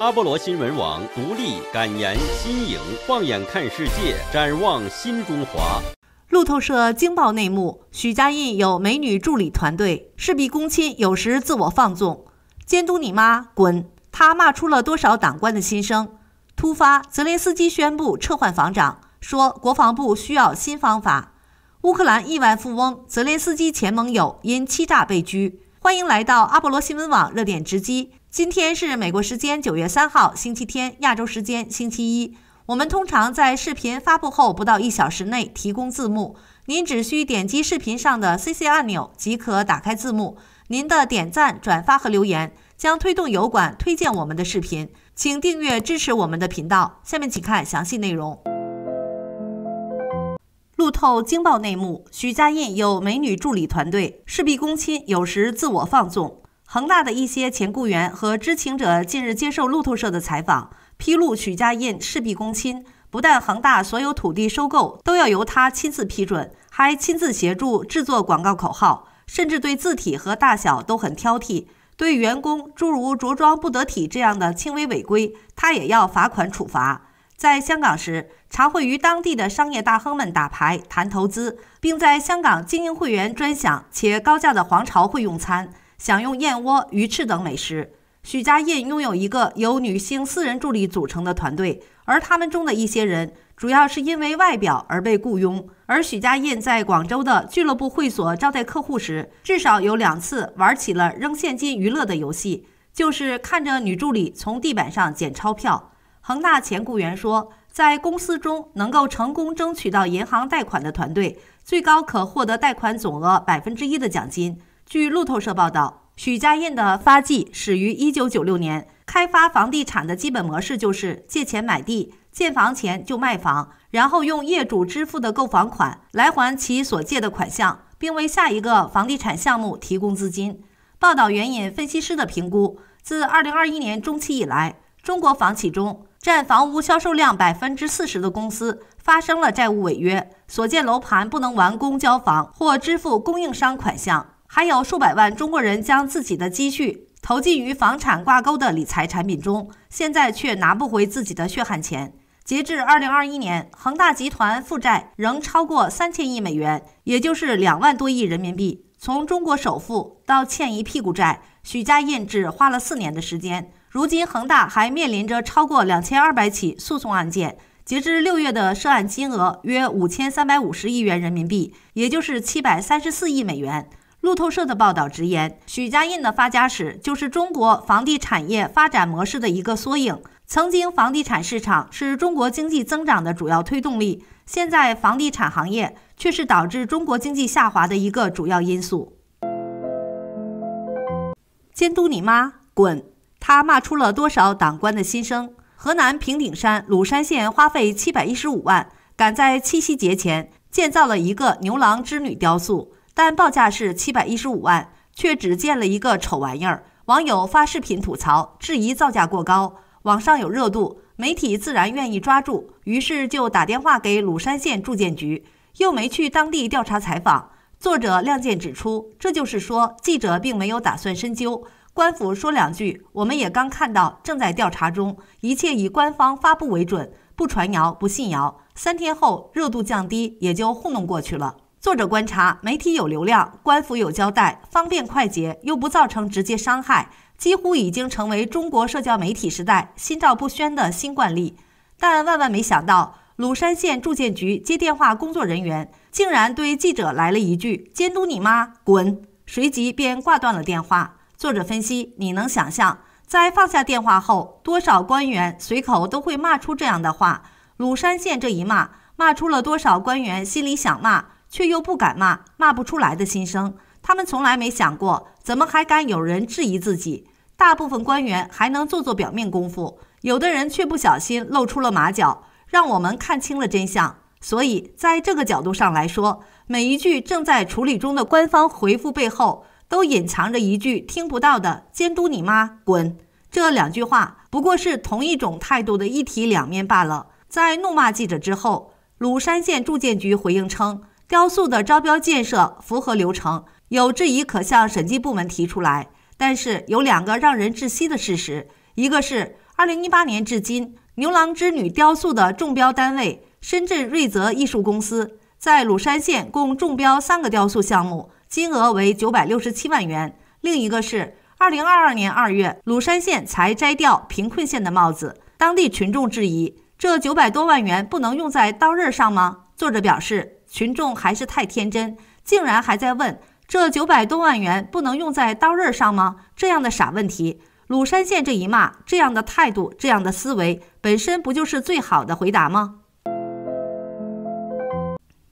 阿波罗新闻网独立、敢言、新颖，放眼看世界，展望新中华。路透社惊爆内幕：许家印有美女助理团队，事必躬亲，有时自我放纵。监督你妈，滚！他骂出了多少党官的心声？突发：泽连斯基宣布撤换防长，说国防部需要新方法。乌克兰亿万富翁泽连斯基前盟友因欺诈被拘。欢迎来到阿波罗新闻网热点直击。今天是美国时间九月三号星期天，亚洲时间星期一。我们通常在视频发布后不到一小时内提供字幕，您只需点击视频上的 CC 按钮即可打开字幕。您的点赞、转发和留言将推动油管推荐我们的视频，请订阅支持我们的频道。下面请看详细内容。路透经报内幕：许家印有美女助理团队，事必躬亲，有时自我放纵。恒大的一些前雇员和知情者近日接受路透社的采访，披露许家印事必躬亲，不但恒大所有土地收购都要由他亲自批准，还亲自协助制作广告口号，甚至对字体和大小都很挑剔。对员工诸如着装不得体这样的轻微违规，他也要罚款处罚。在香港时，常会与当地的商业大亨们打牌、谈投资，并在香港经营会员专享且高价的皇朝会用餐。享用燕窝、鱼翅等美食。许家印拥有一个由女性私人助理组成的团队，而他们中的一些人主要是因为外表而被雇佣。而许家印在广州的俱乐部会所招待客户时，至少有两次玩起了扔现金娱乐的游戏，就是看着女助理从地板上捡钞票。恒大前雇员说，在公司中能够成功争取到银行贷款的团队，最高可获得贷款总额百分之一的奖金。据路透社报道，许家印的发迹始于一九九六年。开发房地产的基本模式就是借钱买地、建房前就卖房，然后用业主支付的购房款来还其所借的款项，并为下一个房地产项目提供资金。报道援引分析师的评估，自二零二一年中期以来，中国房企中占房屋销售量百分之四十的公司发生了债务违约，所建楼盘不能完工交房或支付供应商款项。还有数百万中国人将自己的积蓄投进与房产挂钩的理财产品中，现在却拿不回自己的血汗钱。截至二零二一年，恒大集团负债仍超过三千亿美元，也就是两万多亿人民币。从中国首富到欠一屁股债，许家印只花了四年的时间。如今，恒大还面临着超过两千二百起诉讼案件，截至六月的涉案金额约五千三百五十亿元人民币，也就是七百三十四亿美元。路透社的报道直言，许家印的发家史就是中国房地产业发展模式的一个缩影。曾经，房地产市场是中国经济增长的主要推动力；现在，房地产行业却是导致中国经济下滑的一个主要因素。监督你妈滚！他骂出了多少党官的心声？河南平顶山鲁山县花费七百一十五万，赶在七夕节前建造了一个牛郎织女雕塑。但报价是七百一十五万，却只建了一个丑玩意儿。网友发视频吐槽，质疑造价过高。网上有热度，媒体自然愿意抓住，于是就打电话给鲁山县住建局，又没去当地调查采访。作者亮剑指出，这就是说记者并没有打算深究。官府说两句，我们也刚看到正在调查中，一切以官方发布为准，不传谣，不信谣。三天后热度降低，也就糊弄过去了。作者观察，媒体有流量，官府有交代，方便快捷，又不造成直接伤害，几乎已经成为中国社交媒体时代心照不宣的新惯例。但万万没想到，鲁山县住建局接电话工作人员竟然对记者来了一句：“监督你吗？滚！”随即便挂断了电话。作者分析，你能想象，在放下电话后，多少官员随口都会骂出这样的话？鲁山县这一骂，骂出了多少官员心里想骂？却又不敢骂，骂不出来的心声。他们从来没想过，怎么还敢有人质疑自己？大部分官员还能做做表面功夫，有的人却不小心露出了马脚，让我们看清了真相。所以，在这个角度上来说，每一句正在处理中的官方回复背后，都隐藏着一句听不到的“监督你妈滚”这两句话，不过是同一种态度的一体两面罢了。在怒骂记者之后，鲁山县住建局回应称。雕塑的招标建设符合流程，有质疑可向审计部门提出来。但是有两个让人窒息的事实：一个是二零一八年至今，牛郎织女雕塑的中标单位深圳瑞泽艺术公司在鲁山县共中标三个雕塑项目，金额为九百六十七万元；另一个是二零二二年二月，鲁山县才摘掉贫困县的帽子，当地群众质疑这九百多万元不能用在刀刃上吗？作者表示。群众还是太天真，竟然还在问这九百多万元不能用在刀刃上吗？这样的傻问题，鲁山县这一骂，这样的态度，这样的思维，本身不就是最好的回答吗？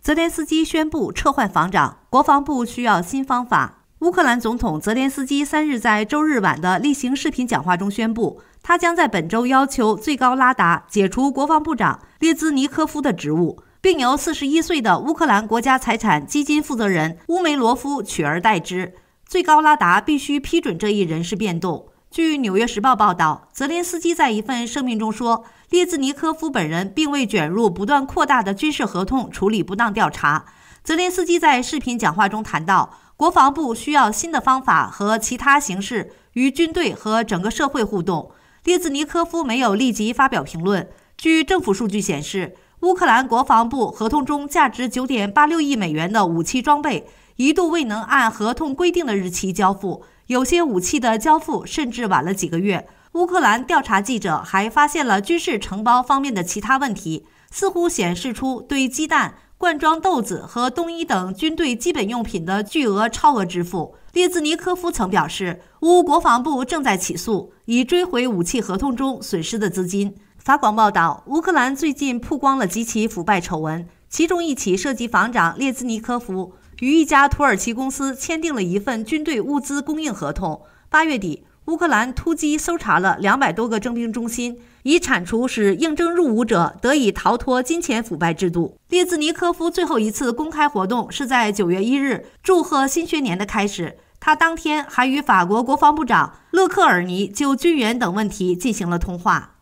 泽连斯基宣布撤换防长，国防部需要新方法。乌克兰总统泽连斯基三日在周日晚的例行视频讲话中宣布，他将在本周要求最高拉达解除国防部长列兹尼科夫的职务。并由四十一岁的乌克兰国家财产基金负责人乌梅罗夫取而代之。最高拉达必须批准这一人事变动。据《纽约时报》报道，泽连斯基在一份声明中说：“列兹尼科夫本人并未卷入不断扩大的军事合同处理不当调查。”泽连斯基在视频讲话中谈到，国防部需要新的方法和其他形式与军队和整个社会互动。列兹尼科夫没有立即发表评论。据政府数据显示。乌克兰国防部合同中价值九点八六亿美元的武器装备一度未能按合同规定的日期交付，有些武器的交付甚至晚了几个月。乌克兰调查记者还发现了军事承包方面的其他问题，似乎显示出对鸡蛋、罐装豆子和冬衣等军队基本用品的巨额超额支付。列兹尼科夫曾表示，乌国防部正在起诉，以追回武器合同中损失的资金。法广报道，乌克兰最近曝光了几起腐败丑闻，其中一起涉及防长列兹尼科夫与一家土耳其公司签订了一份军队物资供应合同。八月底，乌克兰突击搜查了两百多个征兵中心，以铲除使应征入伍者得以逃脱金钱腐败制度。列兹尼科夫最后一次公开活动是在九月一日，祝贺新学年的开始。他当天还与法国国防部长勒克尔尼就军援等问题进行了通话。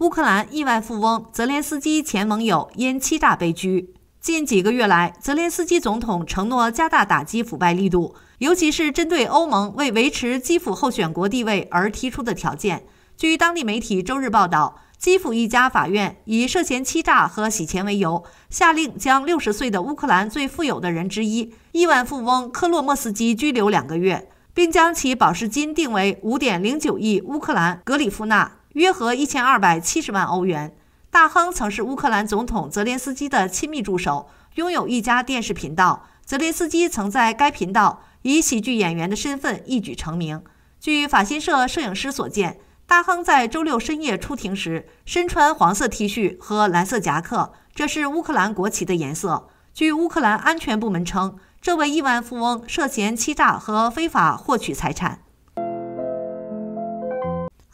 乌克兰亿万富翁泽连斯基前盟友因欺诈被拘。近几个月来，泽连斯基总统承诺加大打击腐败力度，尤其是针对欧盟为维持基辅候选国地位而提出的条件。据当地媒体周日报道，基辅一家法院以涉嫌欺诈和洗钱为由，下令将60岁的乌克兰最富有的人之一、亿万富翁科洛莫斯基拘留两个月，并将其保释金定为5.09亿乌克兰格里夫纳。约合一千二百七十万欧元。大亨曾是乌克兰总统泽连斯基的亲密助手，拥有一家电视频道。泽连斯基曾在该频道以喜剧演员的身份一举成名。据法新社摄影师所见，大亨在周六深夜出庭时，身穿黄色 T 恤和蓝色夹克，这是乌克兰国旗的颜色。据乌克兰安全部门称，这位亿万富翁涉嫌欺诈和非法获取财产。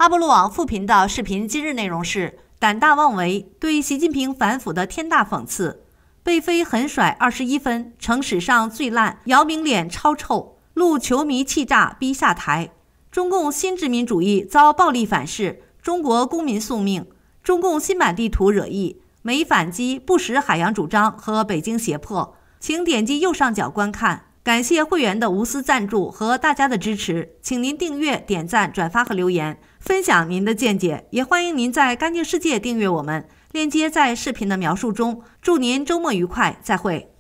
阿波罗网副频道视频今日内容是：胆大妄为，对习近平反腐的天大讽刺，被飞狠甩二十一分，成史上最烂。姚明脸超臭，陆球迷气炸逼下台。中共新殖民主义遭暴力反噬，中国公民宿命。中共新版地图惹意，美反击不实海洋主张和北京胁迫。请点击右上角观看。感谢会员的无私赞助和大家的支持，请您订阅、点赞、转发和留言。分享您的见解，也欢迎您在“干净世界”订阅我们，链接在视频的描述中。祝您周末愉快，再会。